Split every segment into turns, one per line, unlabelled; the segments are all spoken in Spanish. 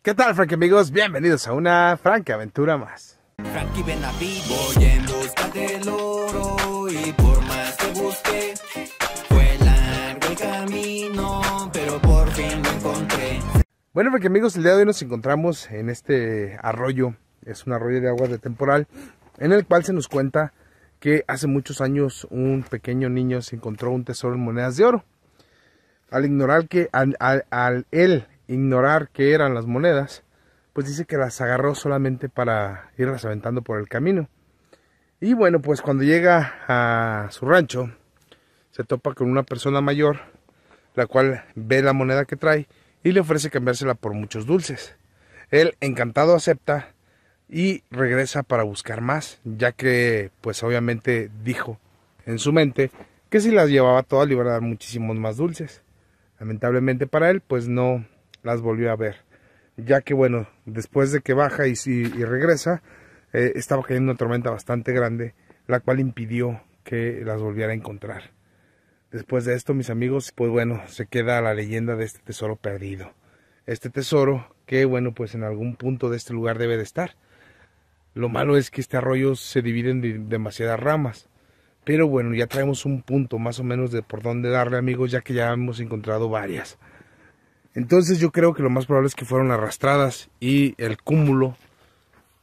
¿Qué tal, Frank amigos? Bienvenidos a una franca aventura más. Frankie voy en busca del oro y por más que busqué, fue largo el camino, pero por fin lo encontré. Bueno, Frankie amigos, el día de hoy nos encontramos en este arroyo, es un arroyo de agua de temporal, en el cual se nos cuenta que hace muchos años un pequeño niño se encontró un tesoro en monedas de oro. Al ignorar que al, al él ignorar que eran las monedas, pues dice que las agarró solamente para irlas aventando por el camino. Y bueno, pues cuando llega a su rancho, se topa con una persona mayor, la cual ve la moneda que trae y le ofrece cambiársela por muchos dulces. Él encantado acepta y regresa para buscar más, ya que pues obviamente dijo en su mente que si las llevaba todas le iba a dar muchísimos más dulces. Lamentablemente para él pues no, las volvió a ver. Ya que bueno, después de que baja y, regresa, eh, estaba cayendo una tormenta bastante grande, la cual impidió que las volviera a encontrar. Después de esto, mis amigos, pues bueno, se queda la leyenda de este tesoro perdido. Este tesoro que, bueno, pues en algún punto de este lugar debe de estar. Lo malo es que este arroyo se divide en demasiadas ramas. Pero bueno, ya traemos un punto más o menos de por dónde darle, amigos, ya que ya hemos encontrado varias. Entonces yo creo que lo más probable es que fueron arrastradas y el cúmulo,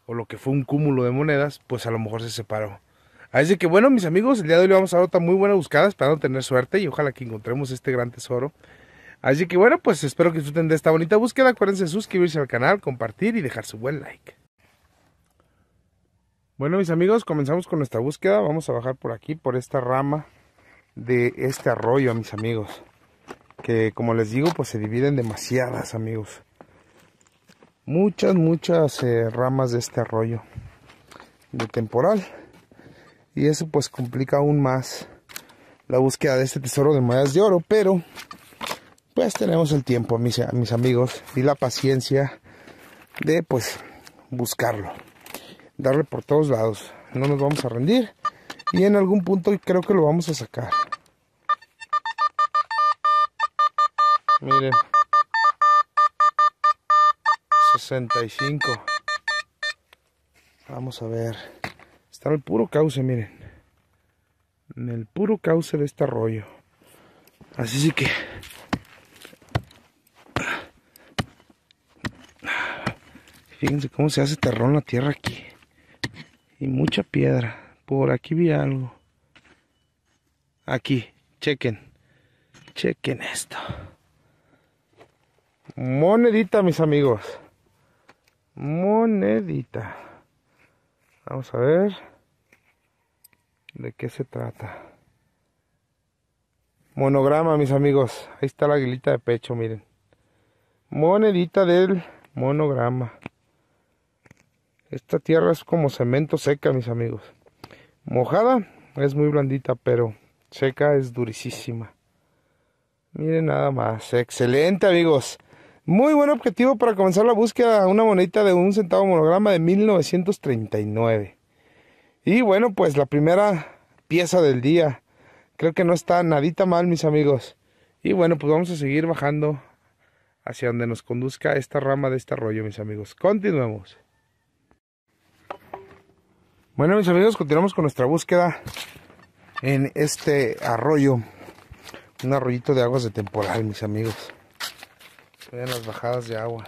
o lo que fue un cúmulo de monedas, pues a lo mejor se separó. Así que bueno, mis amigos, el día de hoy vamos a dar otra muy buena buscada, esperando tener suerte y ojalá que encontremos este gran tesoro. Así que bueno, pues espero que disfruten de esta bonita búsqueda. Acuérdense de suscribirse al canal, compartir y dejar su buen like. Bueno, mis amigos, comenzamos con nuestra búsqueda. Vamos a bajar por aquí, por esta rama de este arroyo, mis amigos que como les digo pues se dividen demasiadas amigos muchas muchas eh, ramas de este arroyo de temporal y eso pues complica aún más la búsqueda de este tesoro de monedas de oro pero pues tenemos el tiempo mis, mis amigos y la paciencia de pues buscarlo darle por todos lados no nos vamos a rendir y en algún punto creo que lo vamos a sacar Miren. 65. Vamos a ver. Está en el puro cauce, miren. En el puro cauce de este arroyo. Así sí que... Fíjense cómo se hace terrón la tierra aquí. Y mucha piedra. Por aquí vi algo. Aquí, chequen. Chequen esto. Monedita, mis amigos. Monedita. Vamos a ver de qué se trata. Monograma, mis amigos. Ahí está la aguilita de pecho, miren. Monedita del monograma. Esta tierra es como cemento seca, mis amigos. Mojada es muy blandita, pero seca es durísima. Miren nada más. Excelente, amigos. Muy buen objetivo para comenzar la búsqueda una monedita de un centavo monograma de 1939. Y bueno, pues la primera pieza del día. Creo que no está nadita mal, mis amigos. Y bueno, pues vamos a seguir bajando hacia donde nos conduzca esta rama de este arroyo mis amigos. Continuemos. Bueno, mis amigos, continuamos con nuestra búsqueda en este arroyo. Un arroyito de aguas de temporal, mis amigos. Vean las bajadas de agua.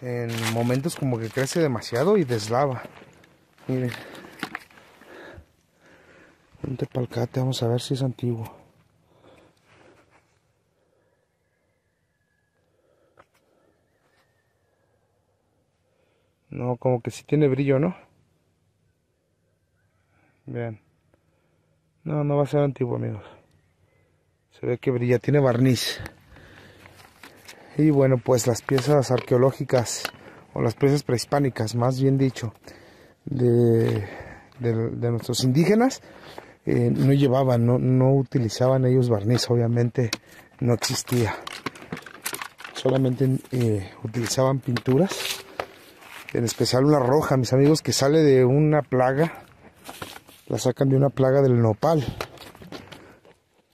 En momentos como que crece demasiado y deslava. Miren. Un tepalcate, vamos a ver si es antiguo. No, como que si tiene brillo, ¿no? Bien. No, no va a ser antiguo, amigos. Se ve que brilla, tiene barniz. Y bueno, pues las piezas arqueológicas, o las piezas prehispánicas, más bien dicho, de, nuestros indígenas, eh, no llevaban, no, utilizaban ellos barniz, obviamente no existía. Solamente eh, utilizaban pinturas, en especial una roja, mis amigos, que sale de una plaga, la sacan de una plaga del nopal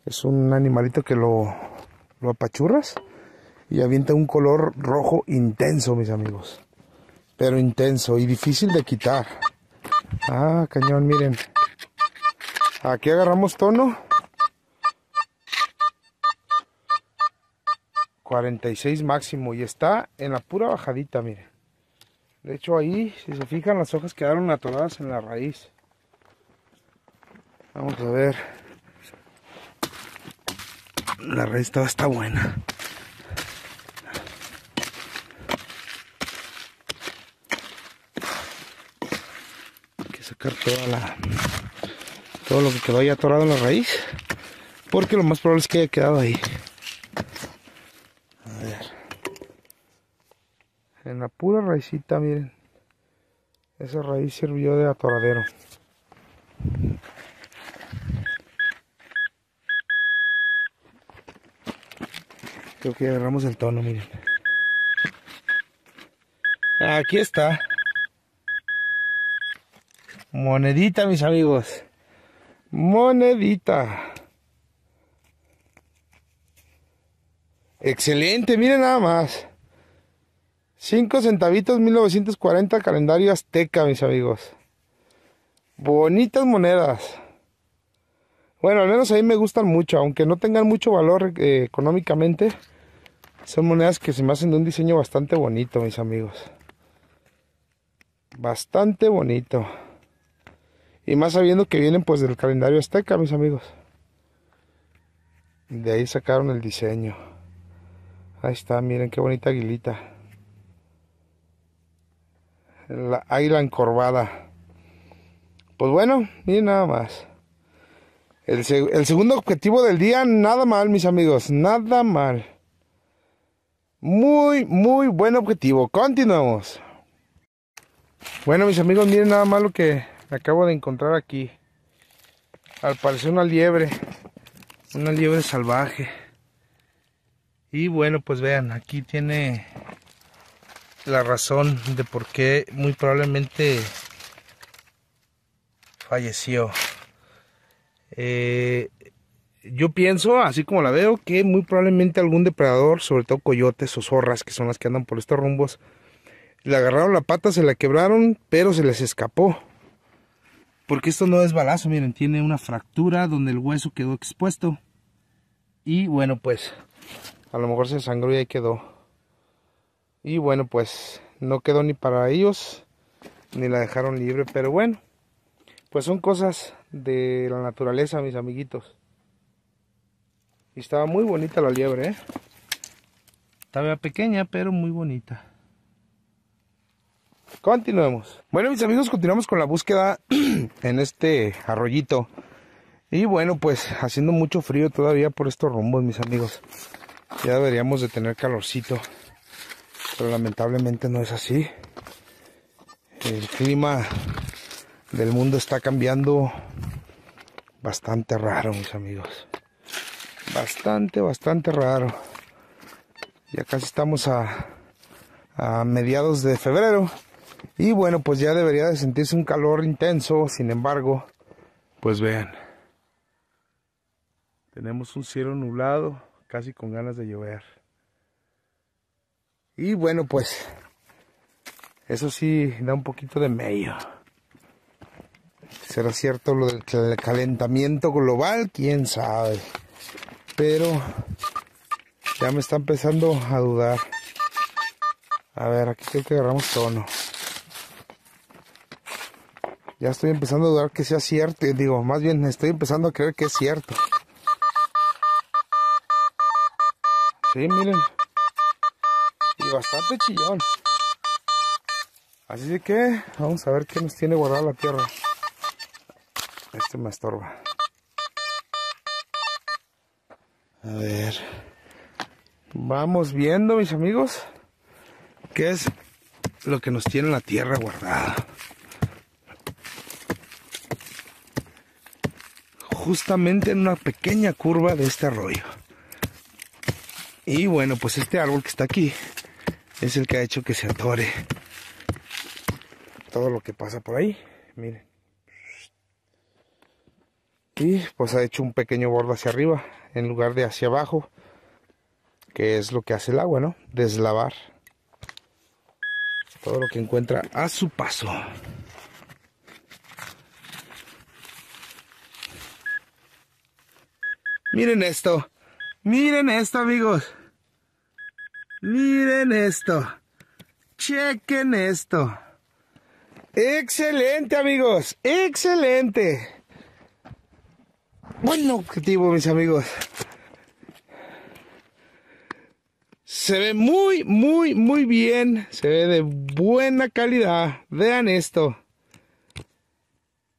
es un animalito que lo, apachurras y avienta un color rojo intenso, mis amigos. Pero intenso y difícil de quitar. Ah, cañón, miren. Aquí agarramos tono. 46 máximo y está en la pura bajadita, miren. De hecho ahí, si se fijan, las hojas quedaron atoradas en la raíz. Vamos a ver la raíz estaba está buena. Hay que sacar toda la todo lo que quedó ahí atorado en la raíz. Porque lo más probable es que haya quedado ahí. A ver. En la pura raicita, miren. Esa raíz sirvió de atoradero. que agarramos el tono, miren. Aquí está. Monedita, mis amigos. Monedita. Excelente, miren nada más. 5 centavitos 1940 calendario azteca, mis amigos. Bonitas monedas. Bueno, al menos ahí me gustan mucho, aunque no tengan mucho valor eh, económicamente. Son monedas que se me hacen de un diseño bastante bonito, mis amigos. Bastante bonito. Y más sabiendo que vienen pues del calendario azteca, mis amigos. De ahí sacaron el diseño. Ahí está, miren qué bonita aguilita. La águila encorvada. Pues bueno, ni nada más. El, el segundo objetivo del día, nada mal, mis amigos. Nada mal. Muy, muy buen objetivo. Continuamos. Bueno, mis amigos, miren nada más lo que acabo de encontrar aquí. Al parecer una liebre. Una liebre salvaje. Y bueno, pues vean, aquí tiene la razón de por qué muy probablemente falleció. Eh, yo pienso, así como la veo, que muy probablemente algún depredador, sobre todo coyotes o zorras, que son las que andan por estos rumbos, le agarraron la pata, se la quebraron, pero se les escapó. Porque esto no es balazo, miren, tiene una fractura donde el hueso quedó expuesto. Y bueno, pues, a lo mejor se sangró y ahí quedó. Y bueno, pues, no quedó ni para ellos, ni la dejaron libre, pero bueno. Pues son cosas de la naturaleza, mis amiguitos. Y estaba muy bonita la liebre, ¿eh? Estaba pequeña, pero muy bonita. Continuemos. Bueno, mis amigos, continuamos con la búsqueda en este arroyito. Y bueno, pues haciendo mucho frío todavía por estos rumbos, mis amigos. Ya deberíamos de tener calorcito. Pero lamentablemente no es así. El clima del mundo está cambiando bastante raro, mis amigos. Bastante, bastante raro. Ya casi estamos a, mediados de febrero. Y bueno, pues ya debería de sentirse un calor intenso. Sin embargo, pues vean. Tenemos un cielo nublado, casi con ganas de llover. Y bueno, pues eso sí da un poquito de medio. ¿Será cierto lo del calentamiento global? ¿Quién sabe? Pero ya me está empezando a dudar. A ver, aquí creo que agarramos tono. Ya estoy empezando a dudar que sea cierto. Eh, digo, más bien estoy empezando a creer que es cierto. Sí, miren. Y bastante chillón. Así que vamos a ver qué nos tiene guardada la tierra. Este me estorba. A ver. Vamos viendo, mis amigos, qué es lo que nos tiene la tierra guardada. Justamente en una pequeña curva de este arroyo. Y bueno, pues este árbol que está aquí es el que ha hecho que se atore todo lo que pasa por ahí. Miren. Y pues ha hecho un pequeño borde hacia arriba en lugar de hacia abajo, que es lo que hace el agua, ¿no? Deslavar todo lo que encuentra a su paso. Miren esto. Miren esto, amigos. Miren esto. Chequen esto. Excelente, amigos. Excelente. Bueno objetivo, mis amigos. Se ve muy, muy, muy bien. Se ve de buena calidad. Vean esto.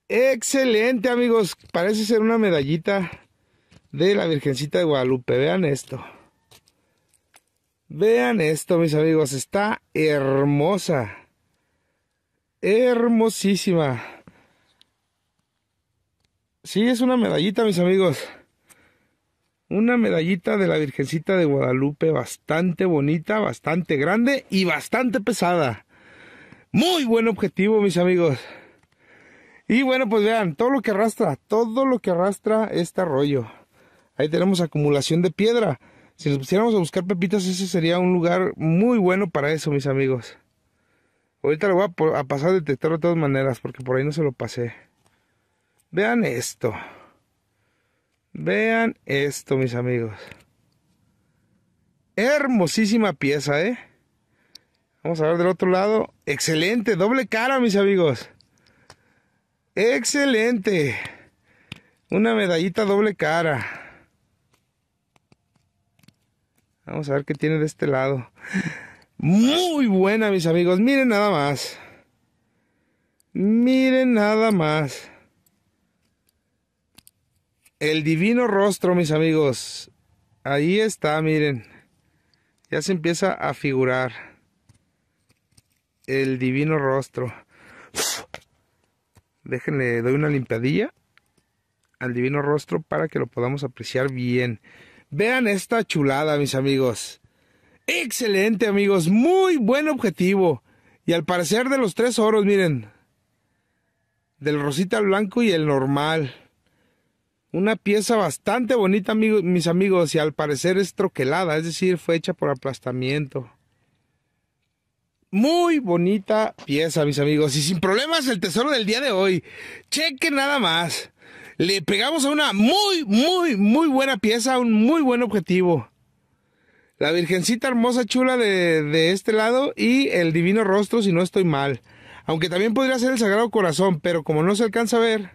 Excelente, amigos. Parece ser una medallita de la Virgencita de Guadalupe. Vean esto. Vean esto, mis amigos. Está hermosa. Hermosísima. Sí, es una medallita, mis amigos. Una medallita de la Virgencita de Guadalupe bastante bonita, bastante grande y bastante pesada. Muy buen objetivo, mis amigos. Y bueno, pues vean, todo lo que arrastra, todo lo que arrastra este arroyo. Ahí tenemos acumulación de piedra. Si nos pusiéramos a buscar pepitas, ese sería un lugar muy bueno para eso, mis amigos. Ahorita lo voy a, pasar a detectarlo de todas maneras, porque por ahí no se lo pasé. Vean esto. Vean esto, mis amigos. Hermosísima pieza, ¿eh? Vamos a ver del otro lado. Excelente, doble cara, mis amigos. Excelente. Una medallita doble cara. Vamos a ver qué tiene de este lado. Muy buena, mis amigos. Miren nada más. Miren nada más. El divino rostro, mis amigos. Ahí está, miren. Ya se empieza a figurar. El divino rostro. Déjenle, doy una limpiadilla al divino rostro para que lo podamos apreciar bien. Vean esta chulada, mis amigos. Excelente, amigos. Muy buen objetivo. Y al parecer de los tres oros, miren. Del rosita al blanco y el normal. Una pieza bastante bonita, mis amigos, y al parecer es troquelada, es decir, fue hecha por aplastamiento. Muy bonita pieza, mis amigos, y sin problemas el tesoro del día de hoy. cheque nada más. Le pegamos a una muy, muy, muy buena pieza, un muy buen objetivo. La Virgencita hermosa chula de, de este lado y el Divino Rostro, si no estoy mal. Aunque también podría ser el Sagrado Corazón, pero como no se alcanza a ver,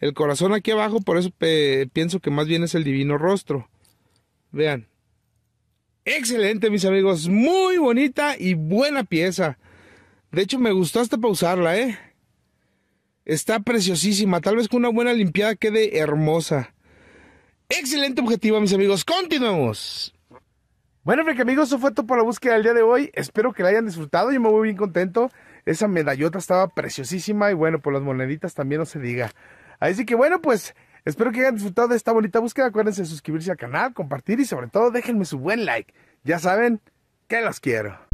el corazón aquí abajo, por eso pienso que más bien es el divino rostro. Vean. Excelente, mis amigos. Muy bonita y buena pieza. De hecho, me gustó hasta pausarla, ¿eh? Está preciosísima. Tal vez con una buena limpiada quede hermosa. Excelente objetivo, mis amigos. Continuemos. Bueno, que amigos, eso fue todo por la búsqueda del día de hoy. Espero que la hayan disfrutado. Yo me voy bien contento. Esa medallota estaba preciosísima y bueno, por las moneditas también no se diga. Así que bueno, pues espero que hayan disfrutado de esta bonita búsqueda. Acuérdense de suscribirse al canal, compartir y sobre todo déjenme su buen like. Ya saben que los quiero.